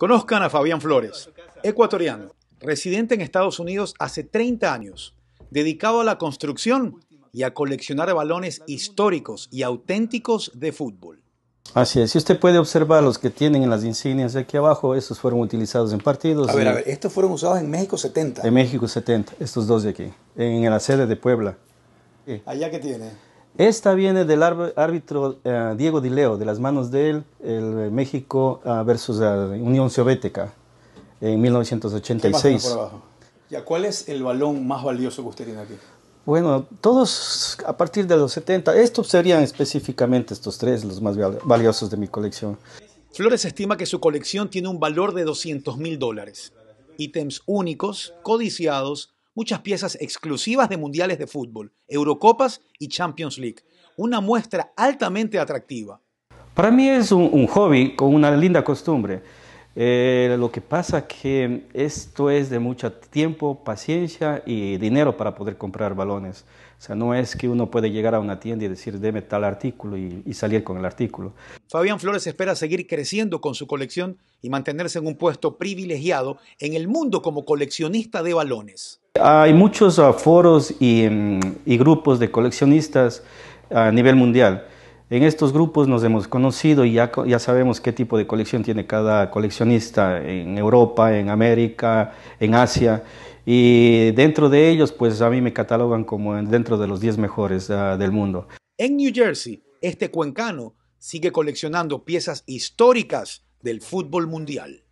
Conozcan a Fabián Flores, ecuatoriano, residente en Estados Unidos hace 30 años, dedicado a la construcción y a coleccionar balones históricos y auténticos de fútbol. Así es, si usted puede observar los que tienen en las insignias de aquí abajo, estos fueron utilizados en partidos. A ver, a ver, estos fueron usados en México 70. En México 70, estos dos de aquí, en la sede de Puebla. ¿Allá que tiene? Esta viene del árbitro eh, Diego Dileo, de las manos de él, el eh, México ah, versus la Unión Soviética en 1986. cuál es el balón más valioso que usted tiene aquí? Bueno, todos a partir de los 70, estos serían específicamente estos tres los más valiosos de mi colección. Flores estima que su colección tiene un valor de 200 mil dólares. Ítems únicos, codiciados, muchas piezas exclusivas de mundiales de fútbol, Eurocopas y Champions League. Una muestra altamente atractiva. Para mí es un, hobby con una linda costumbre. Eh, lo que pasa que esto es de mucho tiempo, paciencia y dinero para poder comprar balones. O sea, no es que uno puede llegar a una tienda y decir, deme tal artículo y salir con el artículo. Fabián Flores espera seguir creciendo con su colección y mantenerse en un puesto privilegiado en el mundo como coleccionista de balones. Hay muchos foros mm, y, grupos de coleccionistas a nivel mundial. En estos grupos nos hemos conocido y ya, sabemos qué tipo de colección tiene cada coleccionista en Europa, en América, en Asia. Y dentro de ellos, pues a mí me catalogan como dentro de los 10 mejores ah, del mundo. En New Jersey, este cuencano sigue coleccionando piezas históricas del fútbol mundial.